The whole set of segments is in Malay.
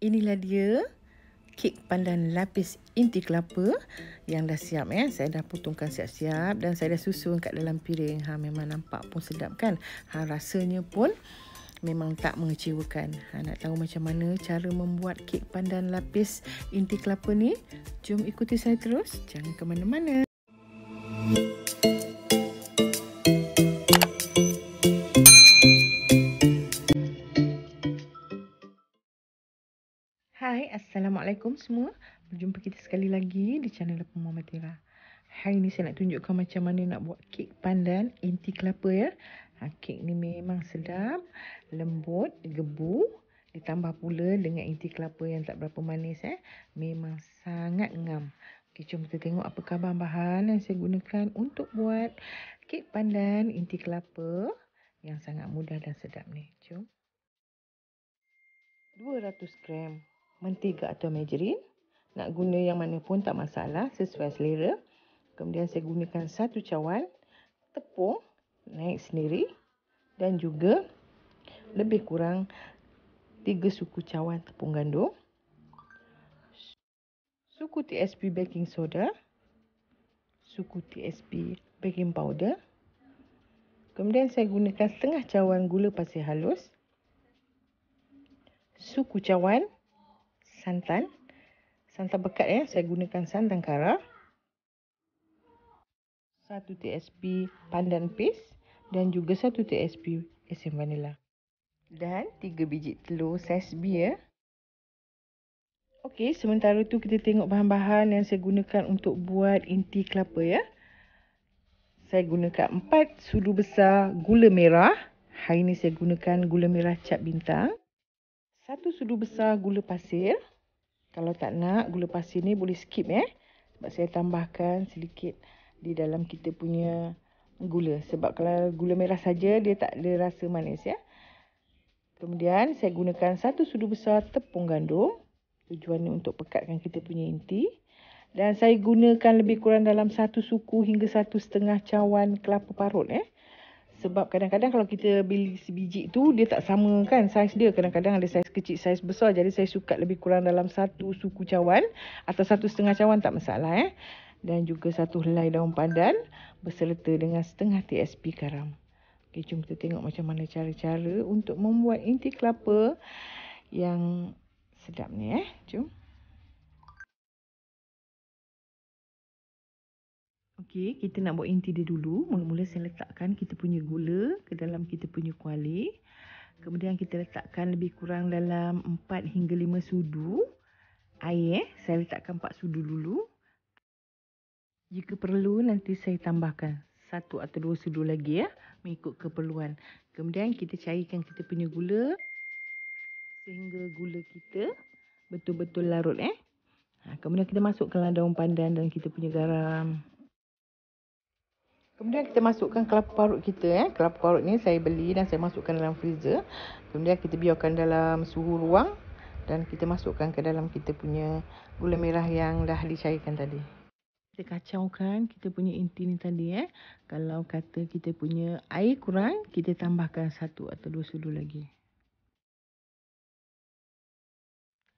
inilah dia kek pandan lapis inti kelapa yang dah siap ya. Saya dah potongkan siap-siap dan saya dah susun kat dalam piring. Ha memang nampak pun sedap kan. Ha rasanya pun memang tak mengecewakan. Ha nak tahu macam mana cara membuat kek pandan lapis inti kelapa ni? Jom ikuti saya terus. Jangan ke mana-mana. Hai, Assalamualaikum semua. Berjumpa kita sekali lagi di channel Lepung Mama Tira. Hari ni saya nak tunjukkan macam mana nak buat kek pandan inti kelapa ya. Ha, kek ni memang sedap, lembut, gebu. Ditambah pula dengan inti kelapa yang tak berapa manis eh. Memang sangat ngam. Okey, jom kita tengok apa khabar bahan yang saya gunakan untuk buat kek pandan inti kelapa yang sangat mudah dan sedap ni. Jom. 200 gram mentega atau margarine. Nak guna yang mana pun tak masalah sesuai selera. Kemudian saya gunakan satu cawan tepung naik sendiri dan juga lebih kurang tiga suku cawan tepung gandum. Suku TSP baking soda. Suku TSP baking powder. Kemudian saya gunakan setengah cawan gula pasir halus. Suku cawan santan. Santan pekat ya. Saya gunakan santan kara. 1 TSP pandan paste. Dan juga 1 TSP esen vanila. Dan 3 biji telur sesbi eh. ya. Okey, sementara tu kita tengok bahan-bahan yang saya gunakan untuk buat inti kelapa ya. Saya gunakan 4 sudu besar gula merah. Hari ni saya gunakan gula merah cap bintang. Satu sudu besar gula pasir. Kalau tak nak, gula pasir ni boleh skip eh. Sebab saya tambahkan sedikit di dalam kita punya gula. Sebab kalau gula merah saja dia tak ada rasa manis ya. Kemudian saya gunakan satu sudu besar tepung gandum. Tujuan ni untuk pekatkan kita punya inti. Dan saya gunakan lebih kurang dalam satu suku hingga satu setengah cawan kelapa parut eh sebab kadang-kadang kalau kita beli sebiji tu dia tak sama kan saiz dia kadang-kadang ada saiz kecil saiz besar jadi saya suka lebih kurang dalam satu suku cawan atau satu setengah cawan tak masalah eh dan juga satu helai daun pandan berserta dengan setengah TSP garam. Okey, jom kita tengok macam mana cara-cara untuk membuat inti kelapa yang sedap ni eh. Jom. Okey, kita nak buat inti dia dulu. Mula-mula saya letakkan kita punya gula ke dalam kita punya kuali. Kemudian kita letakkan lebih kurang dalam 4 hingga 5 sudu air. Saya letakkan 4 sudu dulu. Jika perlu nanti saya tambahkan satu atau dua sudu lagi ya mengikut keperluan. Kemudian kita cairkan kita punya gula sehingga gula kita betul-betul larut eh. Ha, kemudian kita masukkan daun pandan dan kita punya garam. Kemudian kita masukkan kelapa parut kita eh. Kelapa parut ni saya beli dan saya masukkan dalam freezer. Kemudian kita biarkan dalam suhu ruang dan kita masukkan ke dalam kita punya gula merah yang dah dicairkan tadi. Kita kacaukan kita punya inti ni tadi eh. Kalau kata kita punya air kurang, kita tambahkan satu atau dua sudu lagi.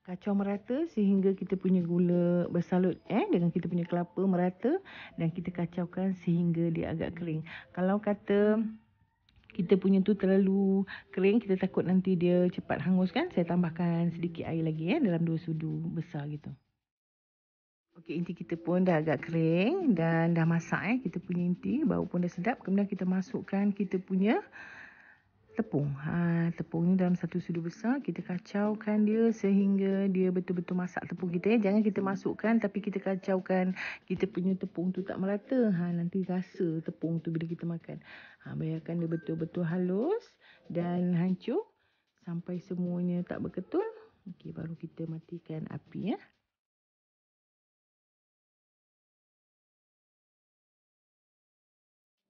kacau merata sehingga kita punya gula bersalut eh dengan kita punya kelapa merata dan kita kacaukan sehingga dia agak kering. Kalau kata kita punya tu terlalu kering, kita takut nanti dia cepat hangus kan? Saya tambahkan sedikit air lagi eh dalam dua sudu besar gitu. Okey, inti kita pun dah agak kering dan dah masak eh kita punya inti, bau pun dah sedap. Kemudian kita masukkan kita punya tepung. Ha, tepung ni dalam satu sudu besar. Kita kacaukan dia sehingga dia betul-betul masak tepung kita. Ya. Jangan kita masukkan tapi kita kacaukan kita punya tepung tu tak merata. Ha, nanti rasa tepung tu bila kita makan. Ha, biarkan dia betul-betul halus dan hancur sampai semuanya tak berketul. Okey, baru kita matikan api ya.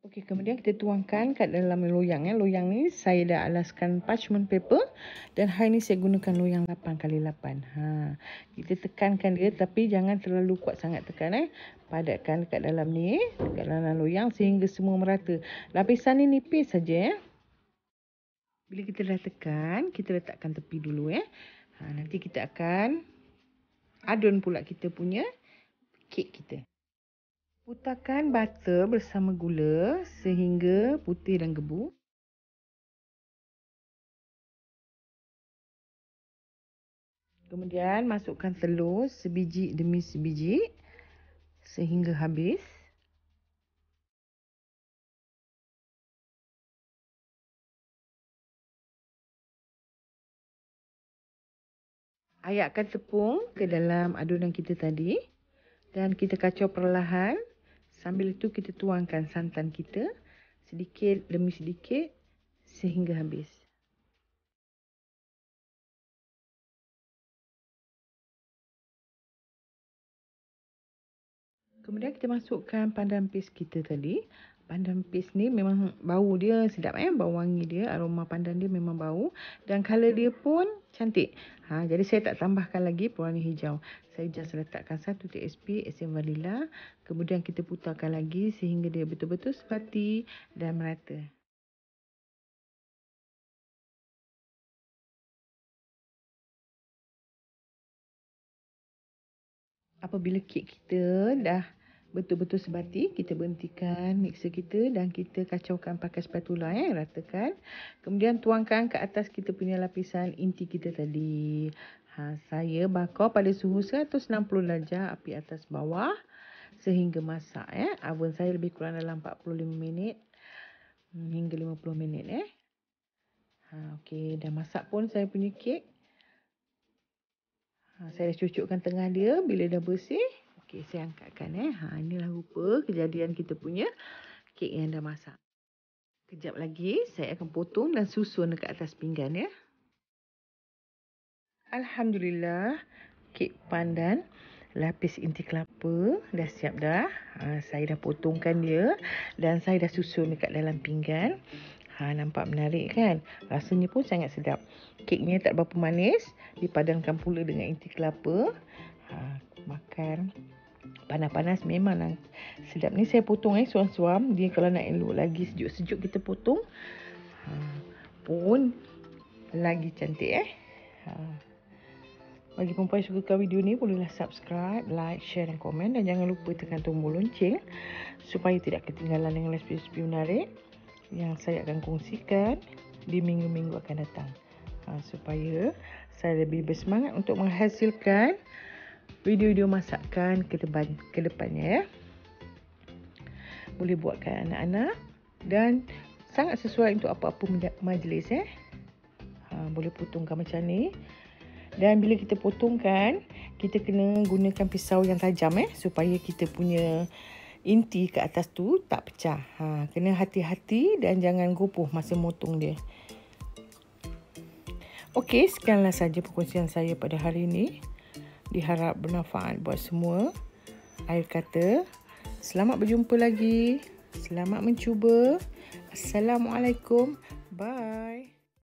Okey, kemudian kita tuangkan kat dalam loyang. Eh. Loyang ni saya dah alaskan parchment paper. Dan hari ni saya gunakan loyang 8 kali 8 Ha. Kita tekankan dia tapi jangan terlalu kuat sangat tekan. Eh. Padatkan kat dalam ni. Kat dalam loyang sehingga semua merata. Lapisan ni nipis saja. Eh. Bila kita dah tekan, kita letakkan tepi dulu. Eh. Ha, nanti kita akan adun pula kita punya kek kita. Putarkan butter bersama gula sehingga putih dan gebu. Kemudian masukkan telur sebiji demi sebiji sehingga habis. Ayakkan tepung ke dalam adunan kita tadi dan kita kacau perlahan Sambil itu kita tuangkan santan kita sedikit demi sedikit sehingga habis. Kemudian kita masukkan pandan pis kita tadi pandan paste ni memang bau dia sedap eh bau wangi dia aroma pandan dia memang bau dan color dia pun cantik ha, jadi saya tak tambahkan lagi pewarna hijau saya just letakkan satu TSP SM Vanilla kemudian kita putarkan lagi sehingga dia betul-betul sepati dan merata apabila kek kita dah betul-betul sebati kita berhentikan mixer kita dan kita kacaukan pakai spatula eh ratakan kemudian tuangkan ke atas kita punya lapisan inti kita tadi ha saya bakar pada suhu 160 darjah api atas bawah sehingga masak eh oven saya lebih kurang dalam 45 minit hmm, hingga 50 minit eh ha okey dah masak pun saya punya kek ha saya dah cucukkan tengah dia bila dah bersih Okey, saya angkatkan eh. Ha, inilah rupa kejadian kita punya kek yang dah masak. Kejap lagi saya akan potong dan susun dekat atas pinggan ya. Alhamdulillah, kek pandan lapis inti kelapa dah siap dah. Ha, saya dah potongkan dia dan saya dah susun dekat dalam pinggan. Ha, nampak menarik kan? Rasanya pun sangat sedap. Keknya tak berapa manis. Dipadankan pula dengan inti kelapa. Ha, makan. Makan panas-panas memang lah. sedap ni saya potong eh suam-suam dia kalau nak elok lagi sejuk-sejuk kita potong ha, pun lagi cantik eh ha. Bagi perempuan yang sukakan video ni bolehlah subscribe, like, share dan komen dan jangan lupa tekan tombol lonceng supaya tidak ketinggalan dengan resipi-resipi menarik yang saya akan kongsikan di minggu-minggu akan datang. Ha, supaya saya lebih bersemangat untuk menghasilkan video-video masakan ke depan ke depannya ya. Boleh buatkan anak-anak dan sangat sesuai untuk apa-apa majlis eh. Ha, boleh potongkan macam ni. Dan bila kita potongkan, kita kena gunakan pisau yang tajam eh supaya kita punya inti ke atas tu tak pecah. Ha, kena hati-hati dan jangan gopoh masa motong dia. Okey, sekianlah saja perkongsian saya pada hari ini diharap bermanfaat buat semua. Air kata, selamat berjumpa lagi. Selamat mencuba. Assalamualaikum. Bye.